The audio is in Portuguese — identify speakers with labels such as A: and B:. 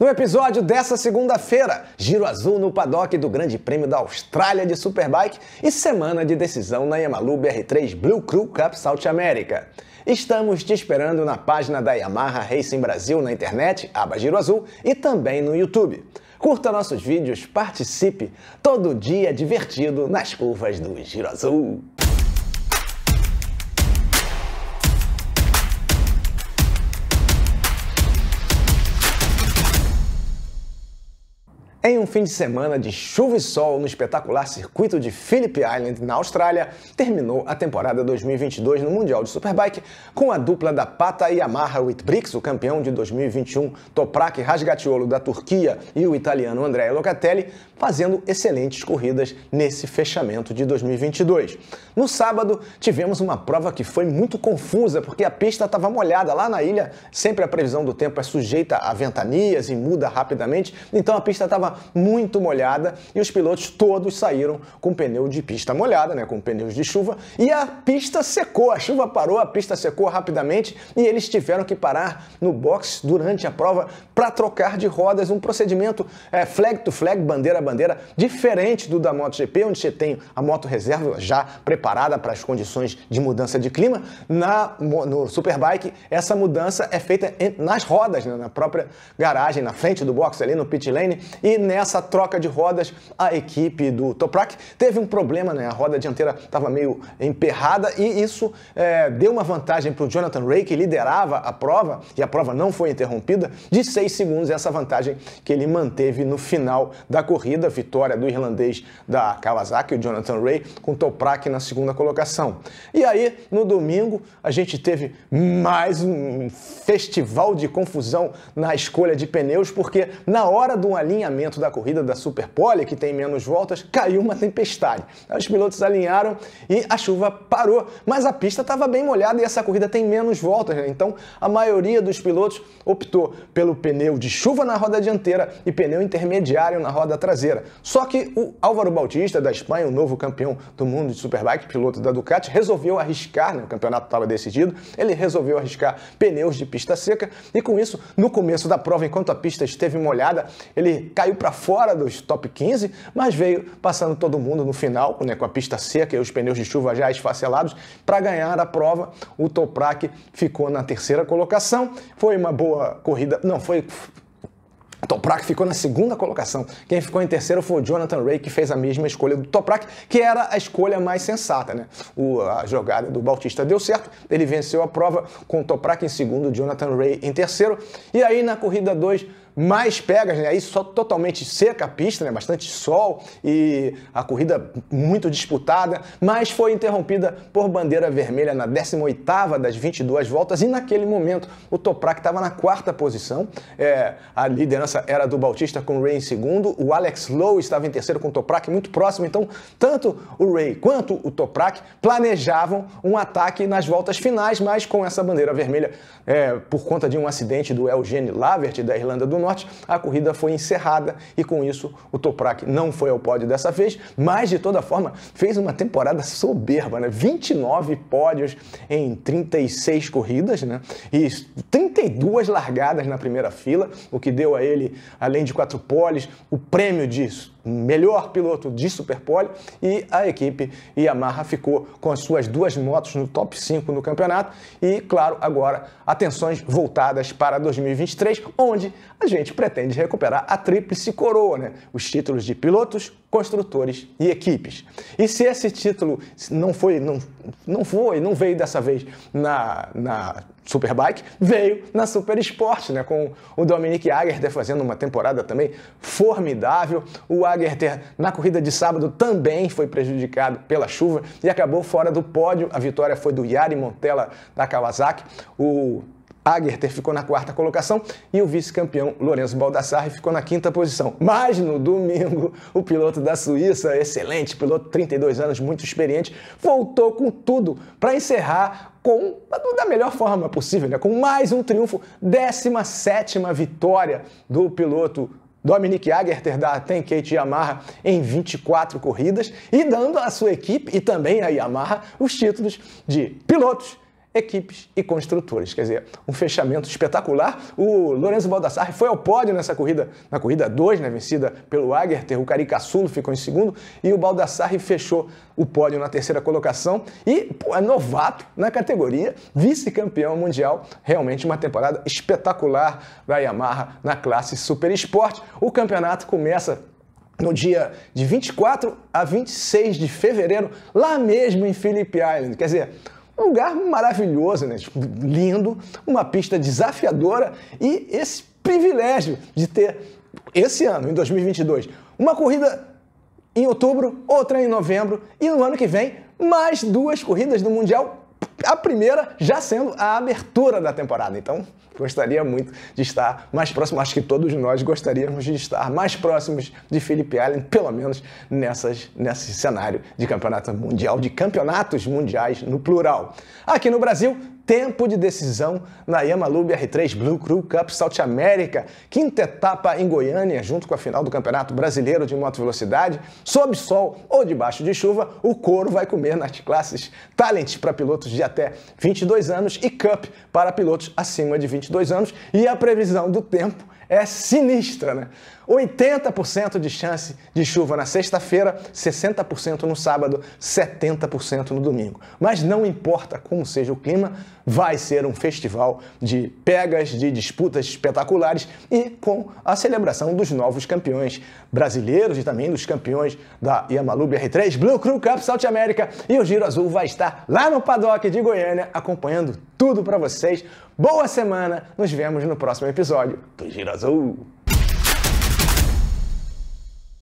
A: No episódio dessa segunda-feira, giro azul no paddock do Grande Prêmio da Austrália de Superbike e semana de decisão na Yamalu BR3 Blue Crew Cup South America. Estamos te esperando na página da Yamaha Racing Brasil na internet, aba Giro Azul, e também no YouTube. Curta nossos vídeos, participe, todo dia divertido nas curvas do Giro Azul. Em um fim de semana de chuva e sol no espetacular circuito de Phillip Island, na Austrália, terminou a temporada 2022 no Mundial de Superbike com a dupla da Pata Yamaha Whitbricks, o campeão de 2021 Toprak Rasgatiolo da Turquia e o italiano Andrea Locatelli, fazendo excelentes corridas nesse fechamento de 2022. No sábado, tivemos uma prova que foi muito confusa, porque a pista estava molhada lá na ilha, sempre a previsão do tempo é sujeita a ventanias e muda rapidamente, então a pista estava muito molhada e os pilotos todos saíram com pneu de pista molhada, né, com pneus de chuva, e a pista secou, a chuva parou, a pista secou rapidamente e eles tiveram que parar no box durante a prova para trocar de rodas, um procedimento é, flag to flag, bandeira a bandeira, diferente do da MotoGP, onde você tem a moto reserva já preparada para as condições de mudança de clima. Na, no Superbike, essa mudança é feita nas rodas, né, na própria garagem, na frente do box ali, no pit lane, e nessa troca de rodas, a equipe do Toprak teve um problema, né? A roda dianteira estava meio emperrada e isso é, deu uma vantagem para o Jonathan Ray, que liderava a prova, e a prova não foi interrompida, de 6 segundos, essa vantagem que ele manteve no final da corrida, vitória do irlandês da Kawasaki, o Jonathan Ray, com o Toprak na segunda colocação. E aí, no domingo, a gente teve mais um festival de confusão na escolha de pneus, porque na hora de um alinhamento dentro da corrida da Superpole, que tem menos voltas, caiu uma tempestade. Os pilotos alinharam e a chuva parou, mas a pista estava bem molhada e essa corrida tem menos voltas, né? então a maioria dos pilotos optou pelo pneu de chuva na roda dianteira e pneu intermediário na roda traseira. Só que o Álvaro Bautista, da Espanha, o novo campeão do mundo de Superbike, piloto da Ducati, resolveu arriscar, né? o campeonato estava decidido, ele resolveu arriscar pneus de pista seca e com isso, no começo da prova, enquanto a pista esteve molhada, ele caiu para fora dos top 15, mas veio passando todo mundo no final, né, com a pista seca e os pneus de chuva já esfacelados, para ganhar a prova. O Toprak ficou na terceira colocação. Foi uma boa corrida, não foi Toprak ficou na segunda colocação. Quem ficou em terceiro foi o Jonathan Ray, que fez a mesma escolha do Toprak, que era a escolha mais sensata, né? O, a jogada do Bautista deu certo, ele venceu a prova com o Toprak em segundo, Jonathan Ray em terceiro. E aí na corrida 2, mais pegas, né? Aí só totalmente seca a pista, né? Bastante sol e a corrida muito disputada, mas foi interrompida por bandeira vermelha na 18ª das 22 voltas e naquele momento o Toprak estava na quarta posição. É, a liderança era do Bautista com o Ray em segundo, o Alex Lowe estava em terceiro com o Toprak muito próximo, então tanto o Ray quanto o Toprak planejavam um ataque nas voltas finais, mas com essa bandeira vermelha é, por conta de um acidente do Eugene Lavert da Irlanda do Norte, a corrida foi encerrada e com isso o Toprak não foi ao pódio dessa vez, mas de toda forma fez uma temporada soberba, né? 29 pódios em 36 corridas, né? E 32 largadas na primeira fila, o que deu a ele, além de quatro poles, o prêmio disso melhor piloto de Superpole e a equipe Yamaha ficou com as suas duas motos no top 5 no campeonato e, claro, agora atenções voltadas para 2023, onde a gente pretende recuperar a tríplice coroa, né? Os títulos de pilotos, construtores e equipes. E se esse título não foi não não foi, não veio dessa vez na, na Superbike, veio na Super né? Com o Dominic Agerter fazendo uma temporada também formidável. O Agerter na corrida de sábado também foi prejudicado pela chuva e acabou fora do pódio. A vitória foi do Yari Montella da Kawasaki. O Agerter ficou na quarta colocação e o vice-campeão Lorenzo Baldassarre ficou na quinta posição. Mas no domingo, o piloto da Suíça, excelente piloto, 32 anos, muito experiente, voltou com tudo para encerrar com da melhor forma possível, né? com mais um triunfo, 17ª vitória do piloto Dominic Agerter da Tenkate Yamaha em 24 corridas e dando à sua equipe e também à Yamaha os títulos de pilotos equipes e construtores. Quer dizer, um fechamento espetacular. O Lorenzo Baldassarre foi ao pódio nessa corrida, na corrida 2, né, vencida pelo Agerter. O Caricassulo ficou em segundo e o Baldassarre fechou o pódio na terceira colocação. E pô, é novato na categoria, vice-campeão mundial. Realmente uma temporada espetacular da Yamaha na classe Super Sport. O campeonato começa no dia de 24 a 26 de fevereiro, lá mesmo em Phillip Island. Quer dizer, um lugar maravilhoso, né? Tipo, lindo, uma pista desafiadora e esse privilégio de ter esse ano, em 2022, uma corrida em outubro, outra em novembro e no ano que vem mais duas corridas do Mundial a primeira já sendo a abertura da temporada. Então, gostaria muito de estar mais próximo, acho que todos nós gostaríamos de estar mais próximos de Felipe Allen, pelo menos nessas, nesse cenário de campeonato mundial, de campeonatos mundiais no plural. Aqui no Brasil, tempo de decisão na Yamalubi R3 Blue Crew Cup South America, quinta etapa em Goiânia, junto com a final do Campeonato Brasileiro de Moto Velocidade, sob sol ou debaixo de chuva, o couro vai comer nas classes Talent para pilotos de até 22 anos e Cup para pilotos acima de 22 anos. E a previsão do tempo é sinistra, né? 80% de chance de chuva na sexta-feira, 60% no sábado, 70% no domingo. Mas não importa como seja o clima, vai ser um festival de pegas, de disputas espetaculares e com a celebração dos novos campeões brasileiros e também dos campeões da Yamalu BR3, Blue Crew Cup South America e o Giro Azul vai estar lá no paddock de Goiânia acompanhando tudo para vocês. Boa semana, nos vemos no próximo episódio do Giro Azul.